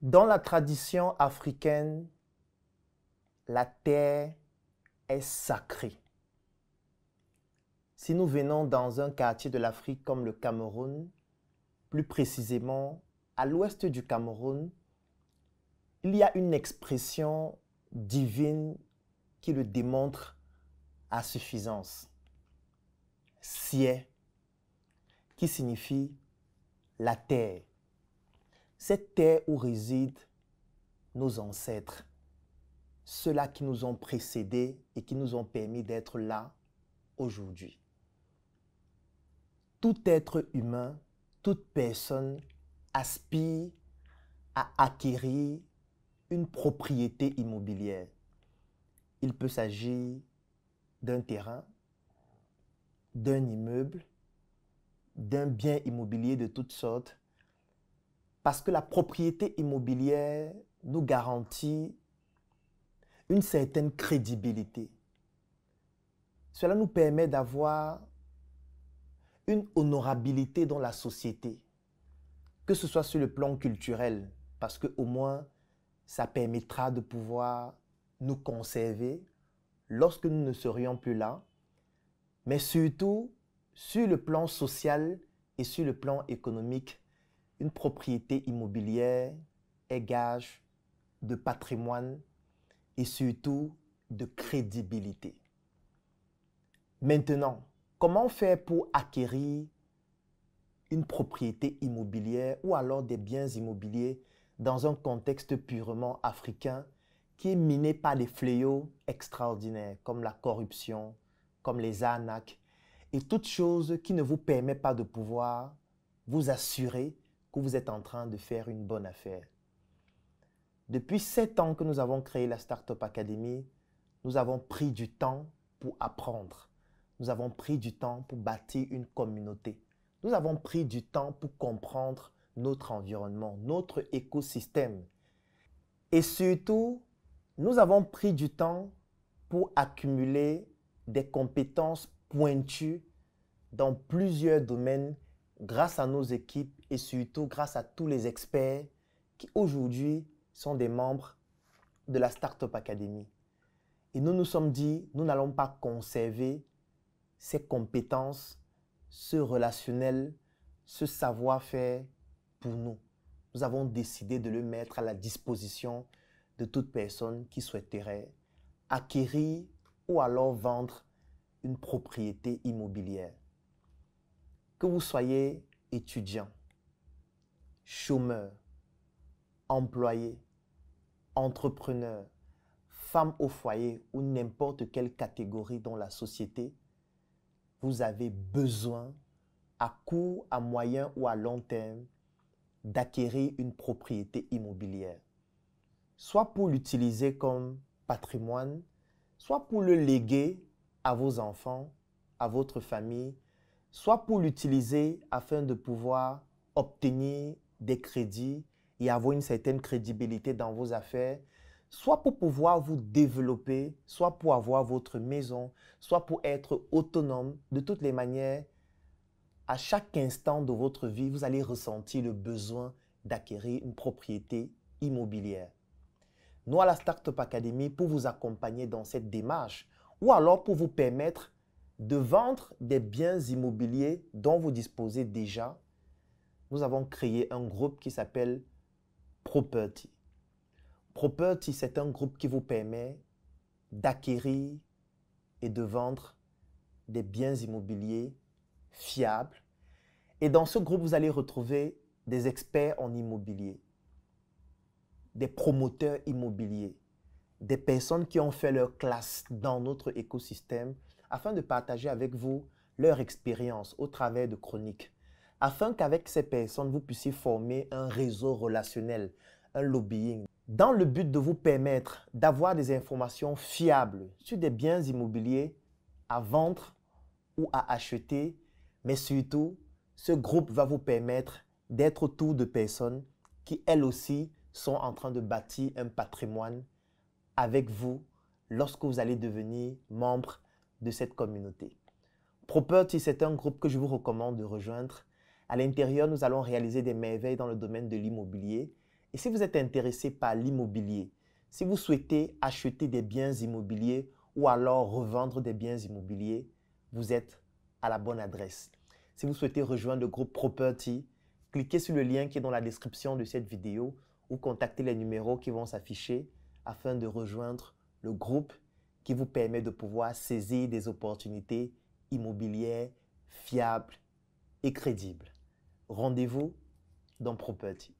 Dans la tradition africaine, la terre est sacrée. Si nous venons dans un quartier de l'Afrique comme le Cameroun, plus précisément à l'ouest du Cameroun, il y a une expression divine qui le démontre à suffisance. Sié, qui signifie la terre cette terre où résident nos ancêtres, ceux-là qui nous ont précédés et qui nous ont permis d'être là aujourd'hui. Tout être humain, toute personne aspire à acquérir une propriété immobilière. Il peut s'agir d'un terrain, d'un immeuble, d'un bien immobilier de toutes sortes parce que la propriété immobilière nous garantit une certaine crédibilité. Cela nous permet d'avoir une honorabilité dans la société, que ce soit sur le plan culturel, parce que au moins ça permettra de pouvoir nous conserver lorsque nous ne serions plus là, mais surtout sur le plan social et sur le plan économique, une propriété immobilière est gage de patrimoine et surtout de crédibilité. Maintenant, comment faire pour acquérir une propriété immobilière ou alors des biens immobiliers dans un contexte purement africain qui est miné par des fléaux extraordinaires comme la corruption, comme les arnaques et toute chose qui ne vous permet pas de pouvoir vous assurer que vous êtes en train de faire une bonne affaire. Depuis sept ans que nous avons créé la Startup Academy, nous avons pris du temps pour apprendre. Nous avons pris du temps pour bâtir une communauté. Nous avons pris du temps pour comprendre notre environnement, notre écosystème. Et surtout, nous avons pris du temps pour accumuler des compétences pointues dans plusieurs domaines grâce à nos équipes et surtout grâce à tous les experts qui aujourd'hui sont des membres de la Startup Academy. Et nous nous sommes dit, nous n'allons pas conserver ces compétences, ce relationnel, ce savoir-faire pour nous. Nous avons décidé de le mettre à la disposition de toute personne qui souhaiterait acquérir ou alors vendre une propriété immobilière. Que vous soyez étudiant, chômeur, employé, entrepreneur, femme au foyer ou n'importe quelle catégorie dans la société, vous avez besoin, à court, à moyen ou à long terme, d'acquérir une propriété immobilière. Soit pour l'utiliser comme patrimoine, soit pour le léguer à vos enfants, à votre famille, soit pour l'utiliser afin de pouvoir obtenir des crédits et avoir une certaine crédibilité dans vos affaires, soit pour pouvoir vous développer, soit pour avoir votre maison, soit pour être autonome. De toutes les manières, à chaque instant de votre vie, vous allez ressentir le besoin d'acquérir une propriété immobilière. Nous, à la Startup Academy, pour vous accompagner dans cette démarche, ou alors pour vous permettre de vendre des biens immobiliers dont vous disposez déjà, nous avons créé un groupe qui s'appelle Property. Property, c'est un groupe qui vous permet d'acquérir et de vendre des biens immobiliers fiables. Et dans ce groupe, vous allez retrouver des experts en immobilier, des promoteurs immobiliers, des personnes qui ont fait leur classe dans notre écosystème afin de partager avec vous leur expérience au travers de chroniques, afin qu'avec ces personnes, vous puissiez former un réseau relationnel, un lobbying, dans le but de vous permettre d'avoir des informations fiables sur des biens immobiliers à vendre ou à acheter, mais surtout, ce groupe va vous permettre d'être autour de personnes qui, elles aussi, sont en train de bâtir un patrimoine avec vous lorsque vous allez devenir membre de cette communauté. Property, c'est un groupe que je vous recommande de rejoindre. À l'intérieur, nous allons réaliser des merveilles dans le domaine de l'immobilier. Et si vous êtes intéressé par l'immobilier, si vous souhaitez acheter des biens immobiliers ou alors revendre des biens immobiliers, vous êtes à la bonne adresse. Si vous souhaitez rejoindre le groupe Property, cliquez sur le lien qui est dans la description de cette vidéo ou contactez les numéros qui vont s'afficher afin de rejoindre le groupe qui vous permet de pouvoir saisir des opportunités immobilières fiables et crédibles. Rendez-vous dans Property.